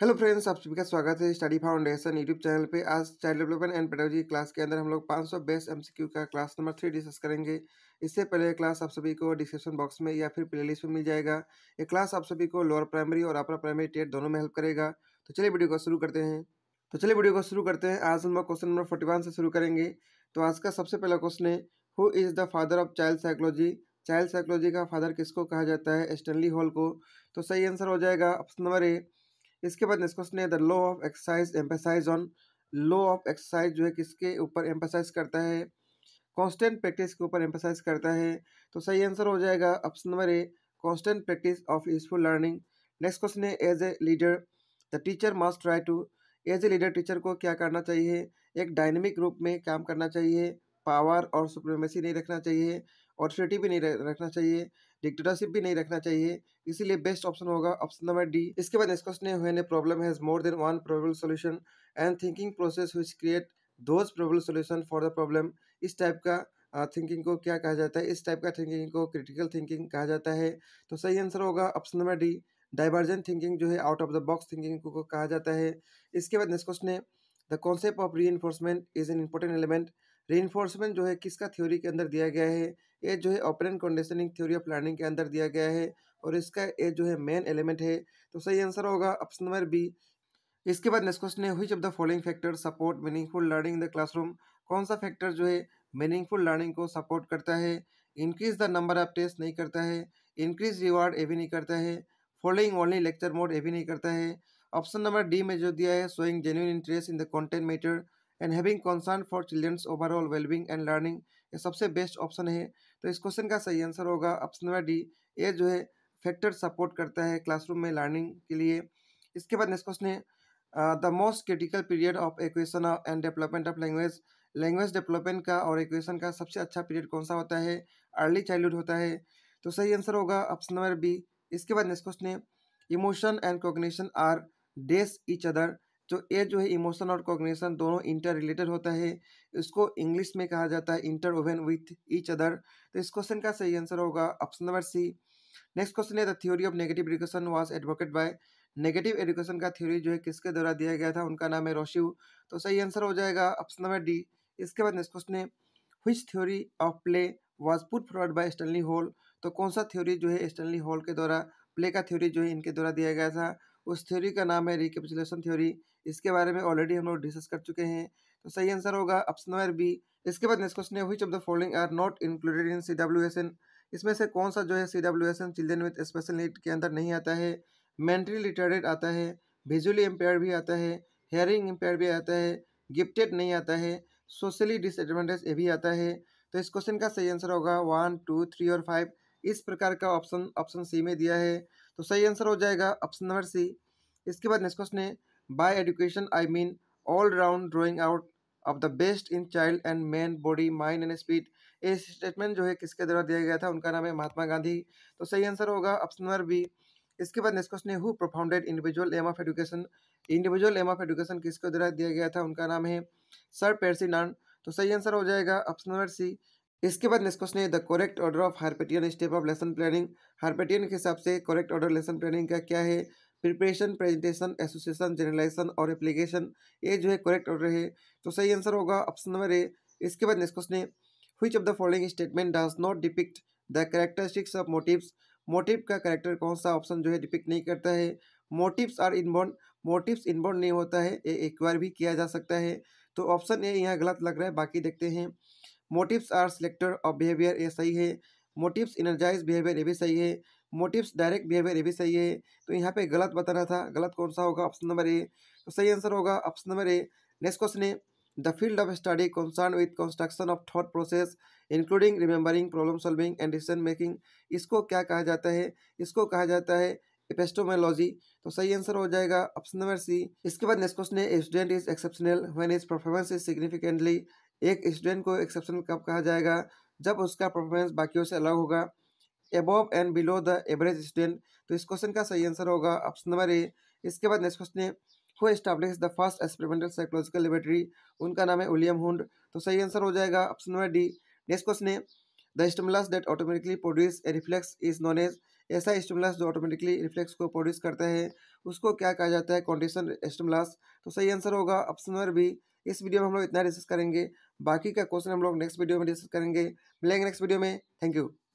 hello friends आप सभी का स्वागत है स्टडी फाउंडेशन यूट्यूब चैनल पे आज child development and pedology class के अंदर हम लोग 500 सौ बेस्ट एम का क्लास नंबर थ्री डिस्कस करेंगे इससे पहले क्लास आप सभी को डिस्क्रिप्शन बॉक्स में या फिर प्लेलिस्ट में मिल जाएगा ये क्लास आप सभी को लोअर प्राइमरी और अपर प्राइमरी टेट दोनों में हेल्प करेगा तो चलिए वीडियो को शुरू करते हैं तो चलिए वीडियो को शुरू करते हैं आज हम लोग क्वेश्चन नंबर फोर्टी से शुरू करेंगे तो आज का सबसे पहला क्वेश्चन है who is the father of child psychology child psychology का फादर किसको कहा जाता है स्टनली हॉल को तो सही आंसर हो जाएगा ऑप्शन नंबर ए इसके बाद नेक्स्ट क्वेश्चन है the law of exercise emphasise on law of exercise जो है किसके ऊपर एम्पेसाइज करता है कॉन्स्टेंट प्रैक्टिस के ऊपर एम्पेसाइज करता है तो सही आंसर हो जाएगा option number A constant practice of useful learning next question है as a leader the teacher must try to as a leader teacher को क्या करना चाहिए एक डायनेमिक रूप में काम करना चाहिए पावर और सुप्रीमेसी नहीं रखना चाहिए और भी नहीं रखना चाहिए डिक्टेटरशिप भी नहीं रखना चाहिए इसीलिए बेस्ट ऑप्शन होगा ऑप्शन नंबर डी इसके बाद नेक्स्ट क्वेश्चन है problem has more than one probable solution and thinking process which create those probable solution for the problem इस टाइप का थिंकिंग को क्या कहा जाता है इस टाइप का थिंकिंग को क्रिटिकल थिंकिंग कहा जाता है तो सही आंसर होगा option number D divergent thinking जो है out of the box thinking को कहा जाता है इसके बाद नेक्स्ट क्वेश्चन है the concept of reinforcement is an important element री जो है किसका थ्योरी के अंदर दिया गया है ये जो है operant conditioning theory of learning के अंदर दिया गया है और इसका ये जो है मेन एलिमेंट है तो सही आंसर होगा ऑप्शन नंबर बी इसके बाद नेक्स्ट क्वेश्चन है which of the following factor support meaningful learning the classroom कौन सा फैक्टर जो है मीनिंगफुल लर्निंग को सपोर्ट करता है increase the number of test नहीं करता है इंक्रीज रिवार्ड ए भी नहीं करता है following only lecture mode A भी नहीं करता है ऑप्शन नंबर डी में जो दिया है showing genuine interest in the content matter and having concern for children's overall wellbeing and learning ये सबसे बेस्ट ऑप्शन है तो इस क्वेश्चन का सही आंसर होगा ऑप्शन नंबर डी ये जो है फैक्टर सपोर्ट करता है क्लासरूम में लर्निंग के लिए इसके बाद नेक्स्ट क्वेश्चन है the most critical period of acquisition and development of language language development का और एक्वेशन का सबसे अच्छा पीरियड कौन सा होता है अर्ली चाइल्डहुड होता है तो सही आंसर होगा ऑप्शन नंबर बी इसके बाद नेक्स्ट क्वेश्चन है इमोशन एंड कॉग्निशन आर डेस इच अदर तो ये जो है इमोशन और कॉग्निशन दोनों इंटर रिलेटेड होता है इसको इंग्लिश में कहा जाता है interwoven with each other तो इस क्वेश्चन का सही आंसर होगा option number C next question है the theory of negative education was advocate by negative education का थ्योरी जो है किसके द्वारा दिया गया था उनका नाम है रोशिव तो सही आंसर हो जाएगा ऑप्शन नंबर डी इसके बाद नेक्स्ट क्वेश्चन है which theory of play was put forward by Stanley Hall तो कौन सा थ्योरी जो है स्टनली हॉल के द्वारा प्ले का थ्योरी जो है इनके द्वारा दिया गया था उस थ्योरी का नाम है रिकेपिचुलेशन थ्योरी इसके बारे में ऑलरेडी हम लोग डिस्कस कर चुके हैं तो सही आंसर होगा ऑप्शन नंबर बी इसके बाद नेक्स्ट क्वेश्चन है which of the following are not included in C W S N इसमें से कौन सा जो है C W S N children with special need के अंदर नहीं आता है मेंटली रिटार्डेड आता है विजुअली इम्पेयर भी आता है हेयरिंग इम्पेयर भी आता है गिफ्टेड नहीं आता है सोशली डिसएडवांटेज ये भी आता है तो इस क्वेश्चन का सही आंसर होगा वन टू थ्री और फाइव इस प्रकार का ऑप्शन ऑप्शन सी में दिया है तो सही आंसर हो जाएगा ऑप्शन नंबर सी इसके बाद नेक्स्ट क्वेश्चन है by education I mean all round drawing out of the best in child and man body mind and spirit ये स्टेटमेंट जो है किसके द्वारा दिया गया था उनका नाम है महात्मा गांधी तो सही आंसर होगा ऑप्शन नंबर बी इसके बाद नेक्स्ट क्वेश्चन है who propounded individual aim of education individual aim of education किसके द्वारा दिया गया था उनका नाम है सर नान तो सही आंसर हो जाएगा ऑप्शन नंबर सी इसके बाद नेक्स्ट क्वेश्चन है the correct order of Herbartian step of lesson planning Herbartian के हिसाब से करेक्ट ऑर्डर लेसन प्लानिंग का क्या है प्रिपरेशन प्रेजेंटेशन एसोसिएशन जनरलाइजेशन और एप्लीकेशन ये जो है करेक्ट ऑर्डर है तो सही आंसर होगा ऑप्शन नंबर ए इसके बाद नेक्स्ट क्वेश्चन है which of the following statement does not depict the characteristics of motives motive का करेक्टर कौन सा ऑप्शन जो है डिपिक्ट नहीं करता है motives are inborn motives inborn नहीं होता है ये एक्वायर भी किया जा सकता है तो ऑप्शन ए यहाँ गलत लग रहा है बाकी देखते हैं motives are selector of behaviour ये सही है मोटिव्स इनर्जाइज बिहेवियर ये भी सही है मोटिव्स डायरेक्ट बिहेवियर ये भी सही है तो यहाँ पे गलत बताना था गलत कौन सा होगा ऑप्शन नंबर ए तो सही आंसर होगा option number A next question है the field of study concern with construction of thought process including remembering problem solving and decision making इसको क्या कहा जाता है इसको कहा जाता है एपेस्टोमोलॉजी तो सही आंसर हो जाएगा ऑप्शन नंबर सी इसके बाद नेक्स्ट क्वेश्चन है student is exceptional when is performance is significantly एक स्टूडेंट को एक्सेप्शन कब कहा जाएगा जब उसका परफॉर्मेंस बाकियों से अलग होगा above and below the average student तो इस क्वेश्चन का सही आंसर होगा ऑप्शन नंबर ए इसके बाद नेक्स्ट क्वेश्चन है who establish the first experimental psychological laboratory उनका नाम है विलियम हुंड तो सही आंसर हो जाएगा option number D next question है the stimulus that automatically produce a reflex is known as ऐसा स्टिमुलस जो ऑटोमेटिकली रिफ्लेक्स को प्रोड्यूस करता है उसको क्या कहा जाता है कॉन्डिशन स्टिमुलस तो सही आंसर होगा ऑप्शन नंबर बी इस वीडियो में हम लोग इतना डिस्कस करेंगे बाकी का क्वेश्चन हम लोग नेक्स्ट वीडियो में डिस्कस करेंगे मिलेंगे नेक्स्ट वीडियो में थैंक यू